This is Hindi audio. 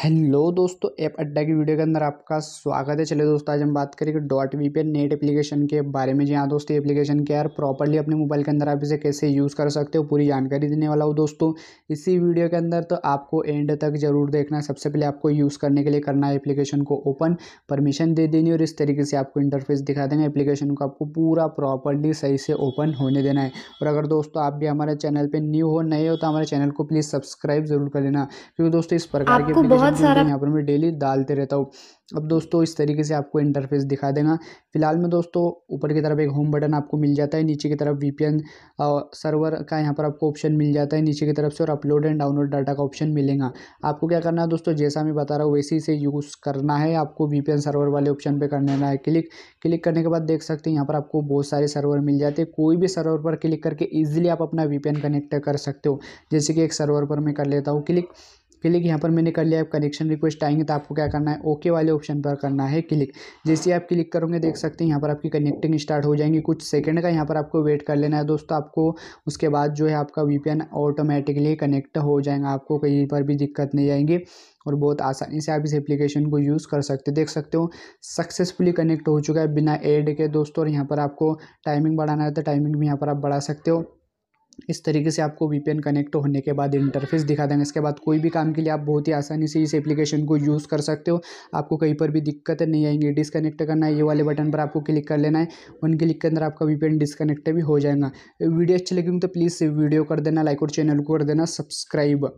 हेलो दोस्तों ऐप अड्डा की वीडियो के अंदर आपका स्वागत है चलिए दोस्तों आज हम बात करेंगे dot V pay net application के बारे में जी हाँ दोस्तों एप्लीकेशन क्या है प्रॉपरली अपने मोबाइल के अंदर आप इसे कैसे यूज़ कर सकते हो पूरी जानकारी देने वाला हो दोस्तों इसी वीडियो के अंदर तो आपको एंड तक जरूर देखना है सबसे पहले आपको यूज़ करने के लिए करना है एप्लीकेशन को ओपन परमिशन दे देनी और इस तरीके से आपको इंटरफेस दिखा देंगे एप्लीकेशन को आपको पूरा प्रॉपरली सही से ओपन होने देना है और अगर दोस्तों आप भी हमारे चैनल पर न्यू हो नए हो तो हमारे चैनल को प्लीज़ सब्सक्राइब जरूर कर लेना क्योंकि दोस्तों इस प्रकार की बहुत सारा यहाँ पर मैं डेली डालते रहता हूँ अब दोस्तों इस तरीके से आपको इंटरफेस दिखा देगा फिलहाल में दोस्तों ऊपर की तरफ एक होम बटन आपको मिल जाता है नीचे की तरफ वीपीएन सर्वर का यहाँ पर आपको ऑप्शन मिल जाता है नीचे की तरफ से और अपलोड एंड डाउनलोड डाटा का ऑप्शन मिलेगा आपको क्या करना है दोस्तों जैसा मैं बता रहा हूँ वैसे ही से यूज़ करना है आपको एन सर्वर वाले ऑप्शन पर कर लेना है क्लिक क्लिक करने के बाद देख सकते हैं यहाँ पर आपको बहुत सारे सर्वर मिल जाते हैं कोई भी सर्वर पर क्लिक करके ईजिली आप अपना एन कनेक्ट कर सकते हो जैसे कि एक सर्वर पर मैं कर लेता हूँ क्लिक क्लिक यहाँ पर मैंने कर लिया कनेक्शन रिक्वेस्ट आएंगे तो आपको क्या करना है ओके वाले ऑप्शन पर करना है क्लिक जैसे आप क्लिक करोगे देख सकते हैं यहाँ पर आपकी कनेक्टिंग स्टार्ट हो जाएंगी कुछ सेकंड का यहाँ पर आपको वेट कर लेना है दोस्तों आपको उसके बाद जो है आपका वी ऑटोमेटिकली कनेक्ट हो जाएगा आपको कहीं पर भी दिक्कत नहीं आएंगी और बहुत आसानी से आप इस एप्लीकेशन को यूज़ कर सकते देख सकते हो सक्सेसफुली कनेक्ट हो चुका है बिना एड के दोस्तों और यहाँ पर आपको टाइमिंग बढ़ाना है तो टाइमिंग भी यहाँ पर आप बढ़ा सकते हो इस तरीके से आपको वी कनेक्ट होने के बाद इंटरफेस दिखा देंगे इसके बाद कोई भी काम के लिए आप बहुत ही आसानी से इस एप्लीकेशन को यूज़ कर सकते हो आपको कहीं पर भी दिक्कत नहीं आएंगी डिसकनेक्ट करना है ये वाले बटन पर आपको क्लिक कर लेना है उन क्लिक के अंदर आपका वी डिसकनेक्ट भी हो जाएगा वीडियो अच्छी लगी तो प्लीज़ वीडियो कर देना लाइक और चैनल को कर देना सब्सक्राइब